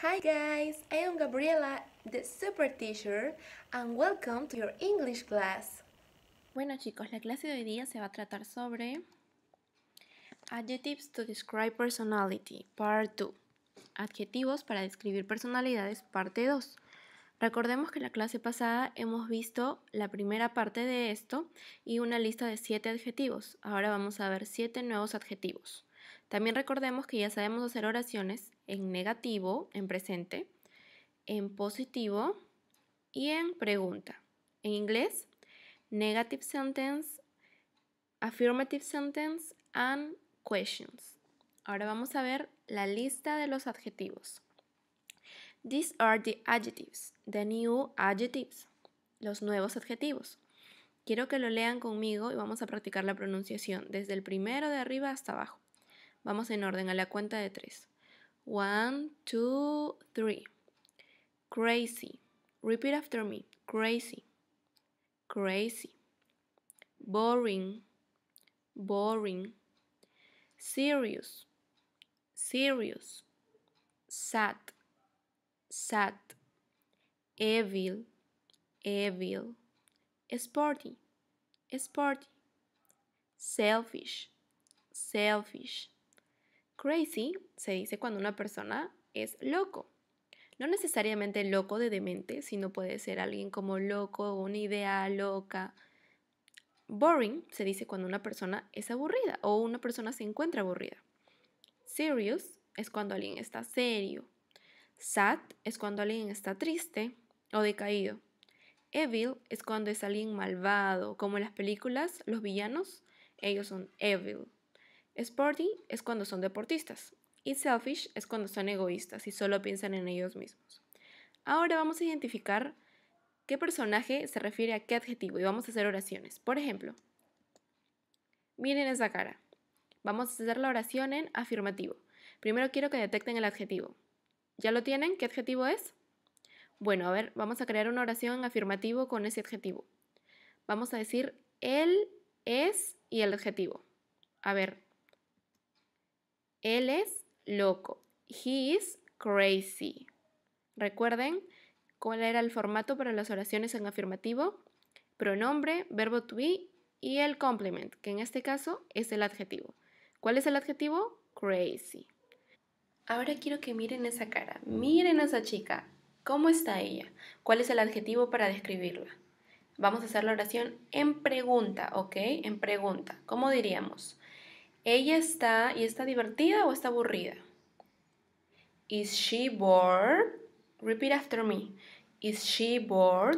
Hi guys, I am Gabriela, the super teacher, and welcome to your English class. Bueno chicos, la clase de hoy día se va a tratar sobre Adjectives to describe personality, part 2. Adjetivos para describir personalidades, parte 2. Recordemos que en la clase pasada hemos visto la primera parte de esto y una lista de siete adjetivos. Ahora vamos a ver siete nuevos adjetivos. También recordemos que ya sabemos hacer oraciones en negativo, en presente, en positivo y en pregunta. En inglés, negative sentence, affirmative sentence and questions. Ahora vamos a ver la lista de los adjetivos. These are the adjectives, the new adjectives, los nuevos adjetivos. Quiero que lo lean conmigo y vamos a practicar la pronunciación desde el primero de arriba hasta abajo. Vamos en orden a la cuenta de tres. One, two, three. Crazy. Repeat after me. Crazy. Crazy. Boring. Boring. Serious. Serious. Sad. Sad. Evil. Evil. Sporty. Sporty. Selfish. Selfish Crazy se dice cuando una persona es loco. No necesariamente loco de demente, sino puede ser alguien como loco o una idea loca. Boring se dice cuando una persona es aburrida o una persona se encuentra aburrida. Serious es cuando alguien está serio. Sad es cuando alguien está triste o decaído. Evil es cuando es alguien malvado, como en las películas, los villanos, ellos son evil. Sporty es cuando son deportistas y selfish es cuando son egoístas y solo piensan en ellos mismos. Ahora vamos a identificar qué personaje se refiere a qué adjetivo y vamos a hacer oraciones. Por ejemplo, miren esa cara. Vamos a hacer la oración en afirmativo. Primero quiero que detecten el adjetivo. ¿Ya lo tienen? ¿Qué adjetivo es? Bueno, a ver, vamos a crear una oración en afirmativo con ese adjetivo. Vamos a decir él es y el adjetivo. A ver, él es loco. He is crazy. Recuerden cuál era el formato para las oraciones en afirmativo. Pronombre, verbo to be y el complement, que en este caso es el adjetivo. ¿Cuál es el adjetivo? Crazy. Ahora quiero que miren esa cara. Miren a esa chica. ¿Cómo está ella? ¿Cuál es el adjetivo para describirla? Vamos a hacer la oración en pregunta, ¿ok? En pregunta. ¿Cómo diríamos? Ella está y está divertida o está aburrida. Is she bored? Repeat after me. Is she bored?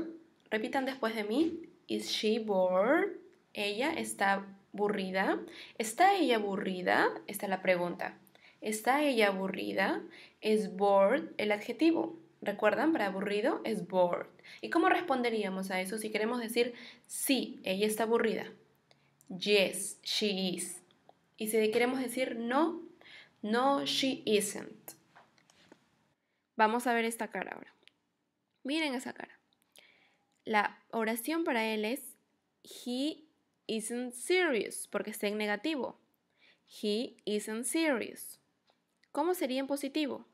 Repitan después de mí. Is she bored? Ella está aburrida. ¿Está ella aburrida? Esta es la pregunta. ¿Está ella aburrida? Es bored el adjetivo. ¿Recuerdan? Para aburrido es bored. ¿Y cómo responderíamos a eso si queremos decir sí, ella está aburrida? Yes, she is. Y si queremos decir no, no, she isn't. Vamos a ver esta cara ahora. Miren esa cara. La oración para él es he isn't serious porque está en negativo. He isn't serious. ¿Cómo sería en positivo?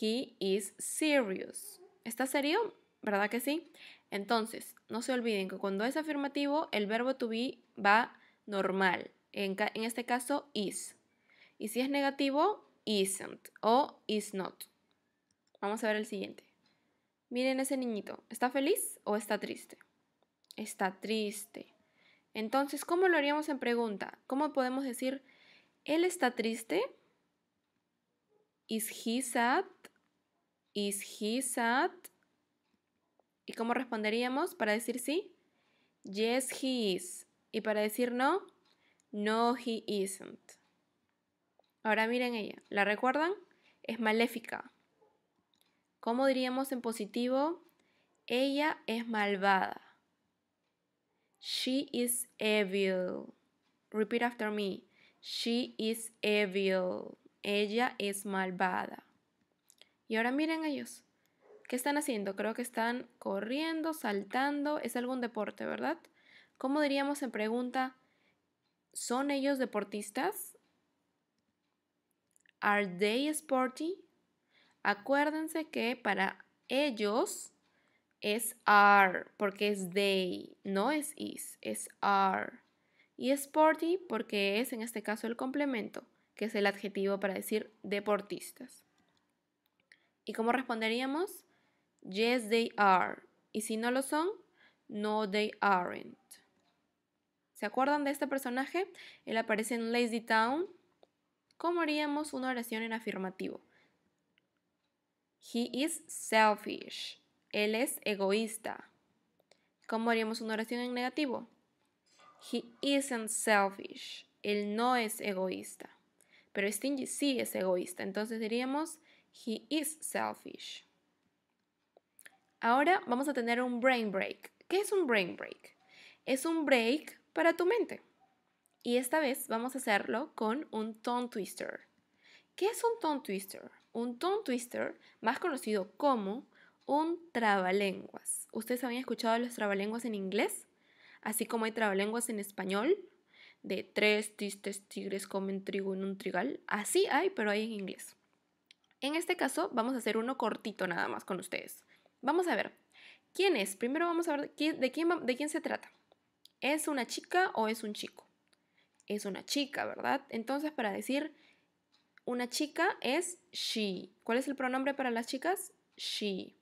He is serious. ¿Está serio? ¿Verdad que sí? Entonces, no se olviden que cuando es afirmativo, el verbo to be va normal. En, este caso, is. Y si es negativo, isn't o is not. Vamos a ver el siguiente. Miren ese niñito, ¿está feliz o está triste? Está triste. Entonces, ¿cómo lo haríamos en pregunta? ¿Cómo podemos decir, él está triste? ¿Is he sad? ¿Is he sad? ¿Y cómo responderíamos para decir sí? Yes, he is. Y para decir no, no, he isn't. Ahora miren ella, ¿la recuerdan? Es maléfica. ¿Cómo diríamos en positivo? Ella es malvada. She is evil. Repeat after me. She is evil. Ella es malvada. Y ahora miren ellos. ¿Qué están haciendo? Creo que están corriendo, saltando. Es algún deporte, ¿verdad? ¿Cómo diríamos en pregunta? ¿Son ellos deportistas? ¿Are they sporty? Acuérdense que para ellos es are porque es they, no es is, es are. Y sporty porque es en este caso el complemento, que es el adjetivo para decir deportistas. ¿Y cómo responderíamos? Yes, they are. Y si no lo son, no, they aren't. ¿Se acuerdan de este personaje? Él aparece en Lazy Town. ¿Cómo haríamos una oración en afirmativo? He is selfish. Él es egoísta. ¿Cómo haríamos una oración en negativo? He isn't selfish. Él no es egoísta. Pero este Stingy sí es egoísta. Entonces diríamos, he is selfish. Ahora vamos a tener un brain break. ¿Qué es un brain break? Es un break para tu mente. Y esta vez vamos a hacerlo con un tongue twister. ¿Qué es un tongue twister? Un tongue twister, más conocido como un trabalenguas. ¿Ustedes habían escuchado los trabalenguas en inglés? Así como hay trabalenguas en español, de tres tristes tigres comen trigo en un trigal. Así hay, pero hay en inglés. En este caso, vamos a hacer uno cortito nada más con ustedes. Vamos a ver, ¿quién es? Primero vamos a ver de quién se trata. ¿Es una chica o es un chico? Es una chica, ¿verdad? Entonces, para decir una chica es she. ¿Cuál es el pronombre para las chicas? She.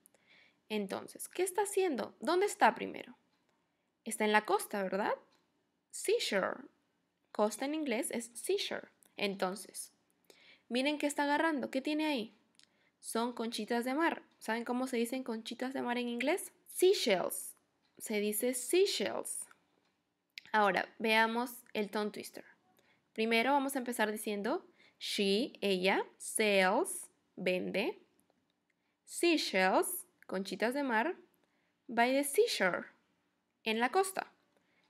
Entonces, ¿qué está haciendo? ¿Dónde está primero? Está en la costa, ¿verdad? Seashore. Costa en inglés es seashore. Entonces, miren qué está agarrando. ¿Qué tiene ahí? Son conchitas de mar. ¿Saben cómo se dicen conchitas de mar en inglés? Seashells. Se dice seashells. Ahora, veamos el tone twister. Primero vamos a empezar diciendo she, ella, sells, vende, seashells, conchitas de mar, by the seashore, en la costa.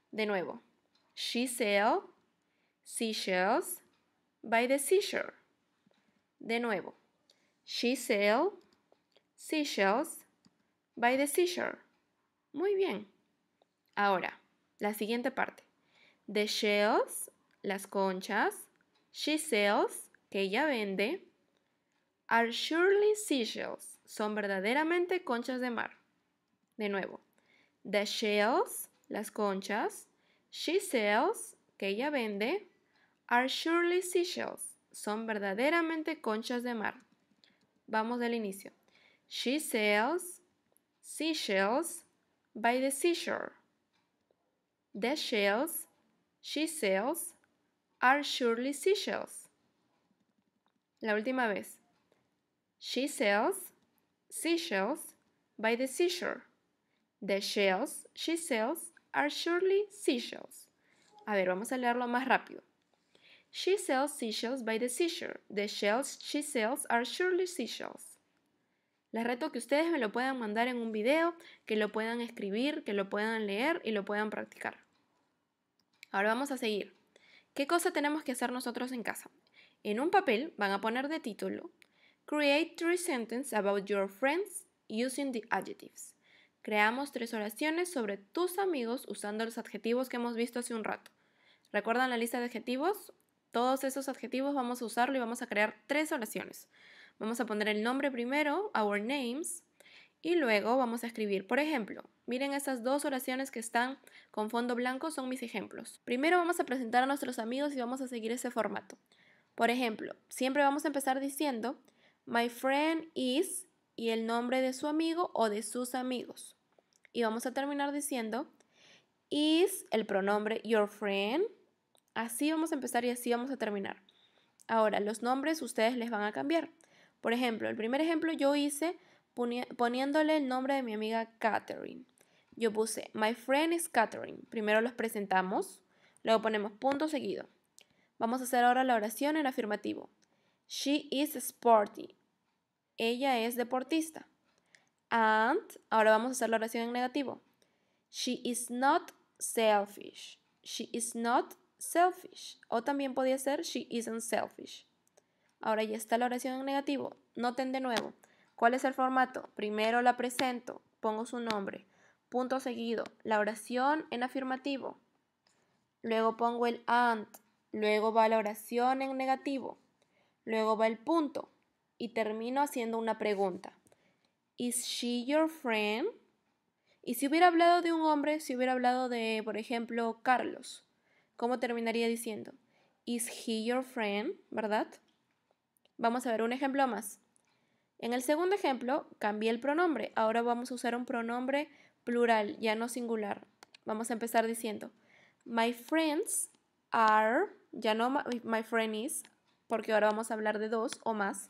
De nuevo, she sells seashells by the seashore. De nuevo, she sells seashells by the seashore. Muy bien. Ahora, la siguiente parte. The shells, las conchas. She sells, que ella vende. Are surely seashells, son verdaderamente conchas de mar. De nuevo. The shells, las conchas. She sells, que ella vende. Are surely seashells, son verdaderamente conchas de mar. Vamos del inicio. She sells seashells by the seashore. The shells she sells are surely seashells. La última vez. She sells seashells by the seashore. The shells she sells are surely seashells. A ver, vamos a leerlo más rápido. She sells seashells by the seashore. The shells she sells are surely seashells. Les reto que ustedes me lo puedan mandar en un video, que lo puedan escribir, que lo puedan leer y lo puedan practicar. Ahora vamos a seguir. ¿Qué cosa tenemos que hacer nosotros en casa? En un papel van a poner de título Create three sentences about your friends using the adjectives. Creamos tres oraciones sobre tus amigos usando los adjetivos que hemos visto hace un rato. ¿Recuerdan la lista de adjetivos? Todos esos adjetivos vamos a usarlo y vamos a crear tres oraciones. Vamos a poner el nombre primero, our names, y luego vamos a escribir, por ejemplo, miren esas dos oraciones que están con fondo blanco, son mis ejemplos. Primero vamos a presentar a nuestros amigos y vamos a seguir ese formato. Por ejemplo, siempre vamos a empezar diciendo, my friend is, y el nombre de su amigo o de sus amigos. Y vamos a terminar diciendo, is el pronombre your friend. Así vamos a empezar y así vamos a terminar. Ahora, los nombres ustedes les van a cambiar. Por ejemplo, el primer ejemplo yo hice poniéndole el nombre de mi amiga Catherine. Yo puse, My friend is Catherine. Primero los presentamos, luego ponemos punto seguido. Vamos a hacer ahora la oración en afirmativo. She is sporty. Ella es deportista. And, ahora vamos a hacer la oración en negativo. She is not selfish. She is not selfish. O también podría ser she isn't selfish. Ahora ya está la oración en negativo. Noten de nuevo. ¿Cuál es el formato? Primero la presento, pongo su nombre, punto seguido, la oración en afirmativo. Luego pongo el and, luego va la oración en negativo, luego va el punto y termino haciendo una pregunta. ¿Is she your friend? Y si hubiera hablado de un hombre, si hubiera hablado de, por ejemplo, Carlos, ¿cómo terminaría diciendo? ¿Is he your friend? ¿Verdad? Vamos a ver un ejemplo más. En el segundo ejemplo, cambié el pronombre. Ahora vamos a usar un pronombre plural, ya no singular. Vamos a empezar diciendo, my friends are, ya no my friend is, porque ahora vamos a hablar de dos o más.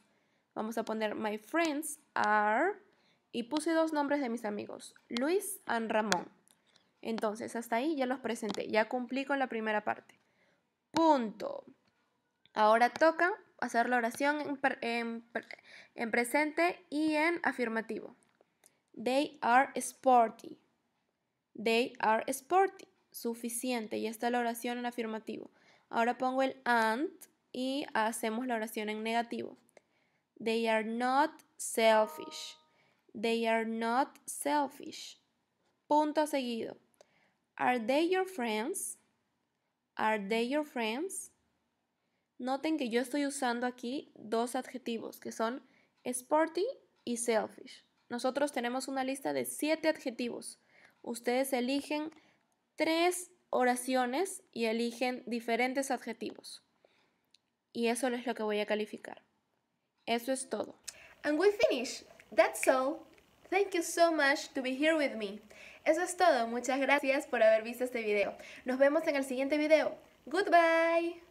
Vamos a poner my friends are, y puse dos nombres de mis amigos, Luis y Ramón. Entonces, hasta ahí ya los presenté, ya cumplí con la primera parte. Punto. Ahora toca hacer la oración en, presente y en afirmativo. They are sporty. They are sporty. Suficiente. Ya está la oración en afirmativo. Ahora pongo el and y hacemos la oración en negativo. They are not selfish. They are not selfish. Punto seguido. Are they your friends? Are they your friends? Noten que yo estoy usando aquí dos adjetivos que son sporty y selfish. Nosotros tenemos una lista de siete adjetivos. Ustedes eligen tres oraciones y eligen diferentes adjetivos. Y eso es lo que voy a calificar. Eso es todo. And we finish. That's all. Thank you so much to be here with me. Eso es todo. Muchas gracias por haber visto este video. Nos vemos en el siguiente video. Goodbye.